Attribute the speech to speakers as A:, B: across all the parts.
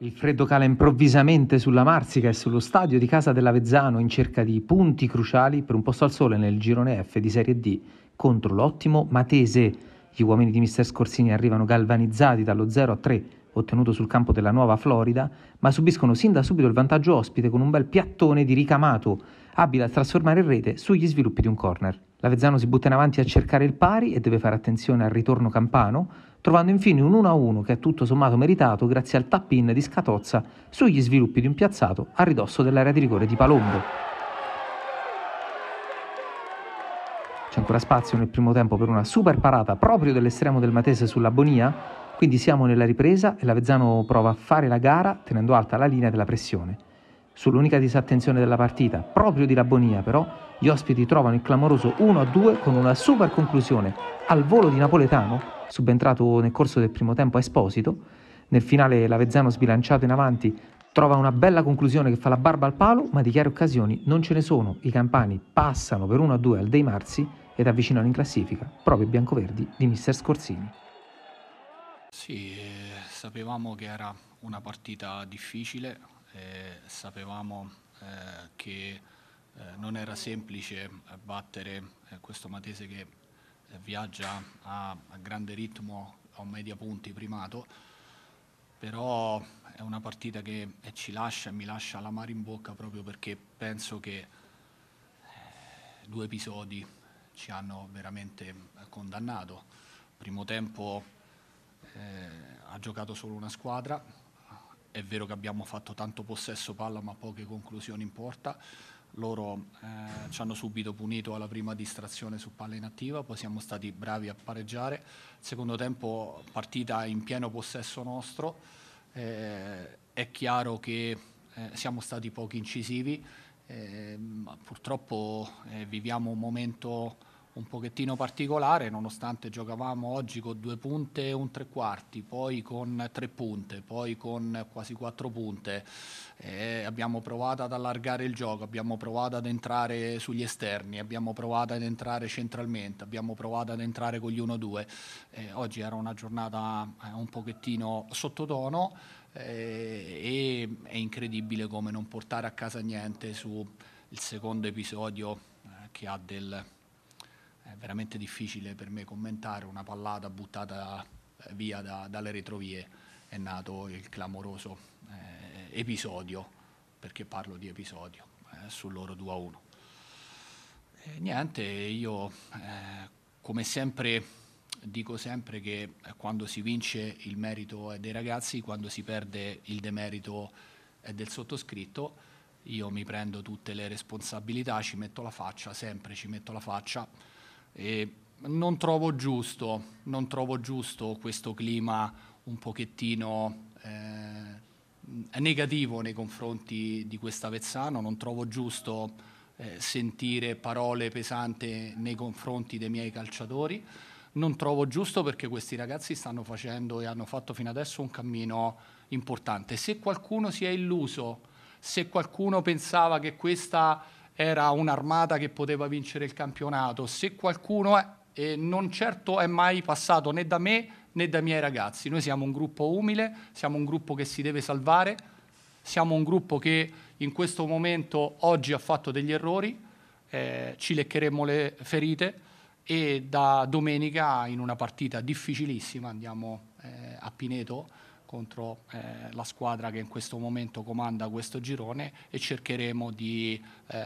A: Il freddo cala improvvisamente sulla Marsica e sullo stadio di casa dell'Avezzano in cerca di punti cruciali per un posto al sole nel girone F di Serie D contro l'ottimo Matese. Gli uomini di Mister Scorsini arrivano galvanizzati dallo 0 a 3 ottenuto sul campo della Nuova Florida, ma subiscono sin da subito il vantaggio ospite con un bel piattone di ricamato, abile a trasformare in rete sugli sviluppi di un corner. L'avezzano si butta in avanti a cercare il pari e deve fare attenzione al ritorno campano, trovando infine un 1-1 che è tutto sommato meritato grazie al tap-in di Scatozza sugli sviluppi di un piazzato a ridosso dell'area di rigore di Palombo. C'è ancora spazio nel primo tempo per una super parata proprio dell'estremo del Matese sulla Bonia, quindi siamo nella ripresa e l'Avezzano prova a fare la gara tenendo alta la linea della pressione. Sull'unica disattenzione della partita, proprio di Labonia però, gli ospiti trovano il clamoroso 1-2 con una super conclusione al volo di Napoletano, subentrato nel corso del primo tempo a Esposito. Nel finale l'Avezzano sbilanciato in avanti trova una bella conclusione che fa la barba al palo, ma di chiare occasioni non ce ne sono. I campani passano per 1-2 al Dei Marzi ed avvicinano in classifica proprio i biancoverdi di Mister Scorsini.
B: Sì, eh, sapevamo che era una partita difficile, eh, sapevamo eh, che eh, non era semplice eh, battere eh, questo Matese che viaggia a, a, grande ritmo, a un media punti primato, però è una partita che ci lascia e mi lascia la mare in bocca proprio perché penso che due episodi ci hanno veramente condannato. Primo tempo eh, ha giocato solo una squadra, è vero che abbiamo fatto tanto possesso palla ma poche conclusioni in porta, loro eh, ci hanno subito punito alla prima distrazione su palla inattiva, poi siamo stati bravi a pareggiare, secondo tempo partita in pieno possesso nostro, eh, è chiaro che eh, siamo stati pochi incisivi, eh, purtroppo eh, viviamo un momento un pochettino particolare, nonostante giocavamo oggi con due punte e un tre quarti, poi con tre punte, poi con quasi quattro punte. Eh, abbiamo provato ad allargare il gioco, abbiamo provato ad entrare sugli esterni, abbiamo provato ad entrare centralmente, abbiamo provato ad entrare con gli 1-2. Eh, oggi era una giornata eh, un pochettino sottotono eh, e è incredibile come non portare a casa niente sul secondo episodio eh, che ha del è veramente difficile per me commentare una pallata buttata eh, via da, dalle retrovie. È nato il clamoroso eh, episodio, perché parlo di episodio, eh, sul loro 2 a 1. E niente, io eh, come sempre dico sempre che quando si vince il merito è dei ragazzi, quando si perde il demerito è del sottoscritto. Io mi prendo tutte le responsabilità, ci metto la faccia, sempre ci metto la faccia e non trovo giusto, non trovo giusto questo clima un pochettino eh, negativo nei confronti di questa Avezzano, non trovo giusto eh, sentire parole pesanti nei confronti dei miei calciatori, non trovo giusto perché questi ragazzi stanno facendo e hanno fatto fino adesso un cammino importante. Se qualcuno si è illuso, se qualcuno pensava che questa era un'armata che poteva vincere il campionato. Se qualcuno è, eh, non certo è mai passato né da me né dai miei ragazzi. Noi siamo un gruppo umile, siamo un gruppo che si deve salvare, siamo un gruppo che in questo momento oggi ha fatto degli errori, eh, ci leccheremo le ferite e da domenica in una partita difficilissima andiamo eh, a Pineto contro eh, la squadra che in questo momento comanda questo girone e cercheremo di eh,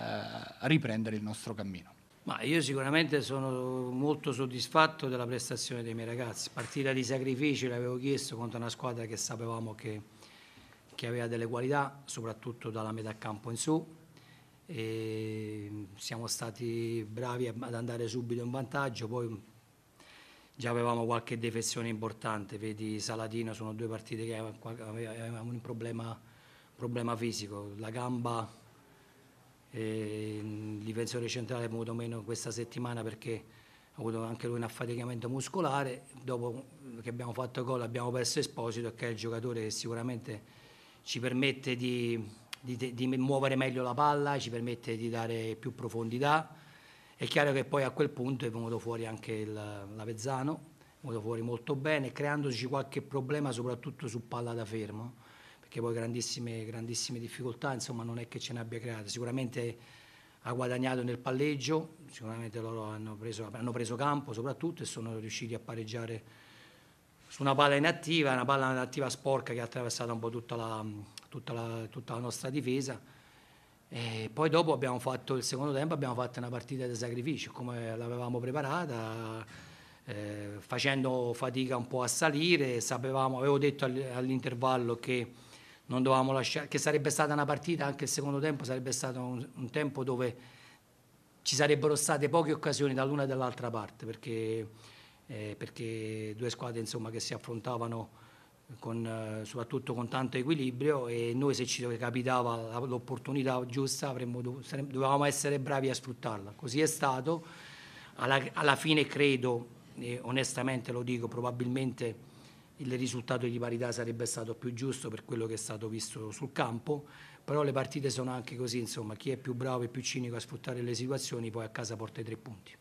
B: riprendere il nostro cammino.
C: Ma io sicuramente sono molto soddisfatto della prestazione dei miei ragazzi. Partita di sacrifici l'avevo chiesto contro una squadra che sapevamo che, che, aveva delle qualità, soprattutto dalla metà campo in su. E siamo stati bravi ad andare subito in vantaggio, poi già avevamo qualche defezione importante, vedi Saladino sono due partite che avevamo un problema, problema fisico, la gamba, il ehm, difensore centrale è venuto meno questa settimana perché ha avuto anche lui un affaticamento muscolare, dopo che abbiamo fatto gol abbiamo perso Esposito che è il giocatore che sicuramente ci permette di, di, di muovere meglio la palla, ci permette di dare più profondità è chiaro che poi a quel punto è venuto fuori anche l'Avezzano, è venuto fuori molto bene, creandoci qualche problema soprattutto su palla da fermo, perché poi grandissime, grandissime difficoltà, insomma non è che ce ne abbia create. Sicuramente ha guadagnato nel palleggio, sicuramente loro hanno preso, hanno preso campo soprattutto e sono riusciti a pareggiare su una palla inattiva, una palla inattiva sporca che ha attraversato un po' tutta la, tutta la, tutta la nostra difesa e poi dopo abbiamo fatto il secondo tempo, abbiamo fatto una partita di sacrificio come l'avevamo preparata, eh, facendo fatica un po' a salire, sapevamo, avevo detto all'intervallo che, lasciare, che sarebbe stata una partita, anche il secondo tempo sarebbe stato un, un tempo dove ci sarebbero state poche occasioni dall'una e dall'altra parte, perché, eh, perché due squadre insomma, che si affrontavano con, eh, soprattutto con tanto equilibrio e noi se ci capitava l'opportunità giusta dovuto, dovevamo essere bravi a sfruttarla. Così è stato, alla, alla fine credo, e onestamente lo dico, probabilmente il risultato di parità sarebbe stato più giusto per quello che è stato visto sul campo, però le partite sono anche così, insomma, chi è più bravo e più cinico a sfruttare le situazioni poi a casa porta i tre punti.